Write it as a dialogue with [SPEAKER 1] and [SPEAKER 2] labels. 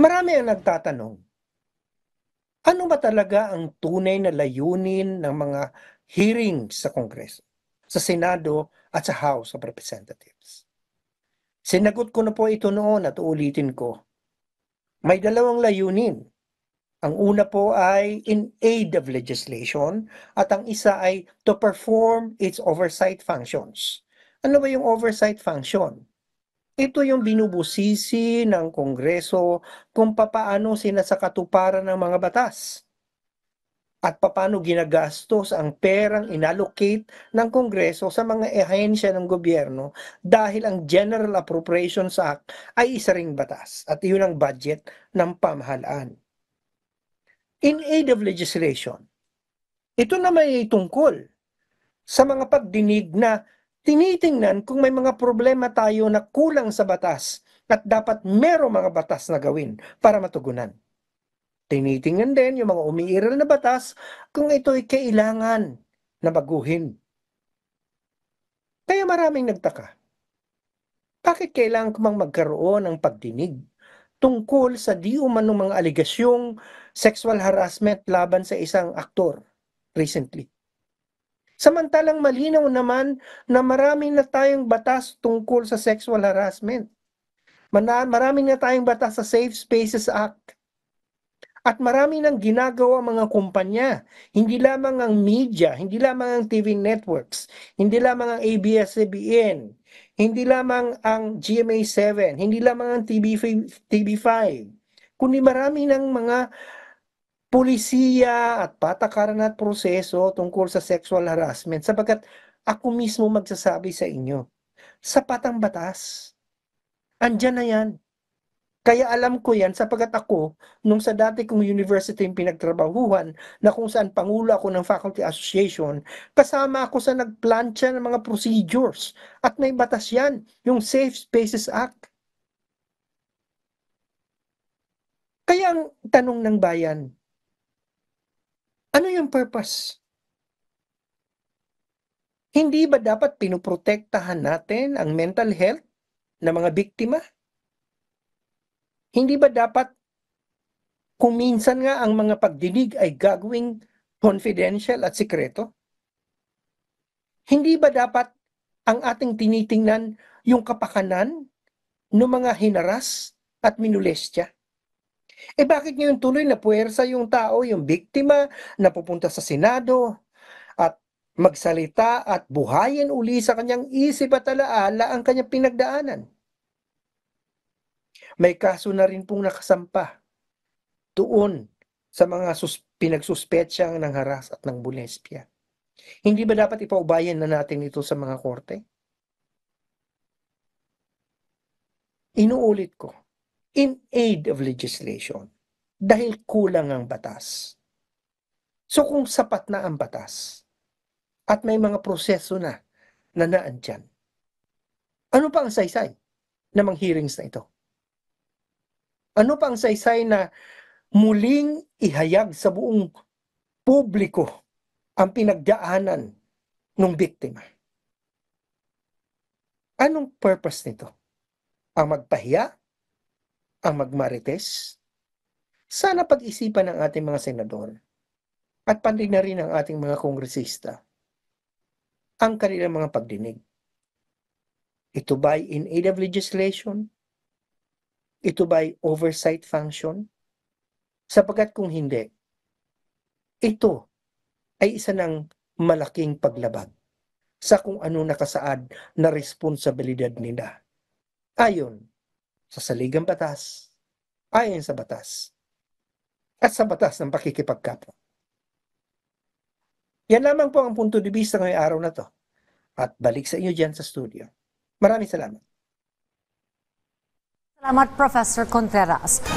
[SPEAKER 1] Marami ang nagtatanong, ano ba talaga ang tunay na layunin ng mga hearing sa Kongreso, sa Senado at sa House of Representatives? Sinagot ko na po ito noon at uulitin ko. May dalawang layunin. Ang una po ay in aid of legislation at ang isa ay to perform its oversight functions. Ano ba yung oversight function? Ito yung binubusisi ng Kongreso kung papaano sinasakatuparan ng mga batas at paano ginagastos ang perang inallocate ng Kongreso sa mga ehensya ng gobyerno dahil ang General Appropriations Act ay isa ring batas at iyon ang budget ng pamahalaan. In aid of legislation, ito naman ay tungkol sa mga pagdinig na tinitingnan kung may mga problema tayo na kulang sa batas at dapat merong mga batas na gawin para matugunan. Tinitingnan din yung mga umiiral na batas kung ito'y kailangan na baguhin. Kaya maraming nagtaka. Bakit kailangan kumang magkaroon ng pagdinig tungkol sa di umanong mga aligasyong sexual harassment laban sa isang aktor recently? Samantalang malinaw naman na marami na tayong batas tungkol sa sexual harassment. Marami na tayong batas sa Safe Spaces Act. At marami nang ginagawa mga kumpanya, hindi lamang ang media, hindi lamang ang TV networks, hindi lamang ang ABS-CBN, hindi lamang ang GMA7, hindi lamang ang TV, 5 kundi marami ng mga polisiya at patakaran at proseso tungkol sa sexual harassment sabagat ako mismo magsasabi sa inyo, sapat ang batas. Andyan na yan. Kaya alam ko yan sapagat ako, nung sa dati kong university yung pinagtrabahuhan, na kung saan pangulo ako ng faculty association, kasama ako sa nagplancha ng mga procedures. At may batas yan, yung Safe Spaces Act. Kaya ang tanong ng bayan, ano yung purpose? Hindi ba dapat pinuprotektahan natin ang mental health ng mga biktima? Hindi ba dapat kung minsan nga ang mga pagdinig ay gagawing confidential at sikreto? Hindi ba dapat ang ating tinitingnan yung kapakanan ng mga hinaras at minulestya? Eh bakit ngayon tuloy na puwersa yung tao, yung biktima, napupunta sa Senado at magsalita at buhayin uli sa kanyang isip at alaala ang kanyang pinagdaanan? May kaso na rin pong nakasampa doon sa mga sus- pinagsuspetsyang ng haras at ng bulespya. Hindi ba dapat ipaubayan na natin ito sa mga korte? Inuulit ko, in aid of legislation dahil kulang ang batas. So kung sapat na ang batas at may mga proseso na na naandyan, ano pa ang saysay ng mga hearings na ito? Ano pa ang saysay na muling ihayag sa buong publiko ang pinagdaanan ng biktima? Anong purpose nito? Ang magpahiya ang magmarites? Sana pag-isipan ng ating mga senador at panrin na rin ang ating mga kongresista ang kanilang mga pagdinig. Ito ba'y in aid of legislation? Ito ba'y oversight function? Sapagat kung hindi, ito ay isa ng malaking paglabag sa kung ano nakasaad na responsibilidad nila. Ayon sa saligang batas, ayon sa batas, at sa batas ng pakikipagkapwa. Yan lamang po ang punto de vista ngayong araw na to. At balik sa inyo dyan sa studio. Maraming salamat. Salamat, Professor Contreras.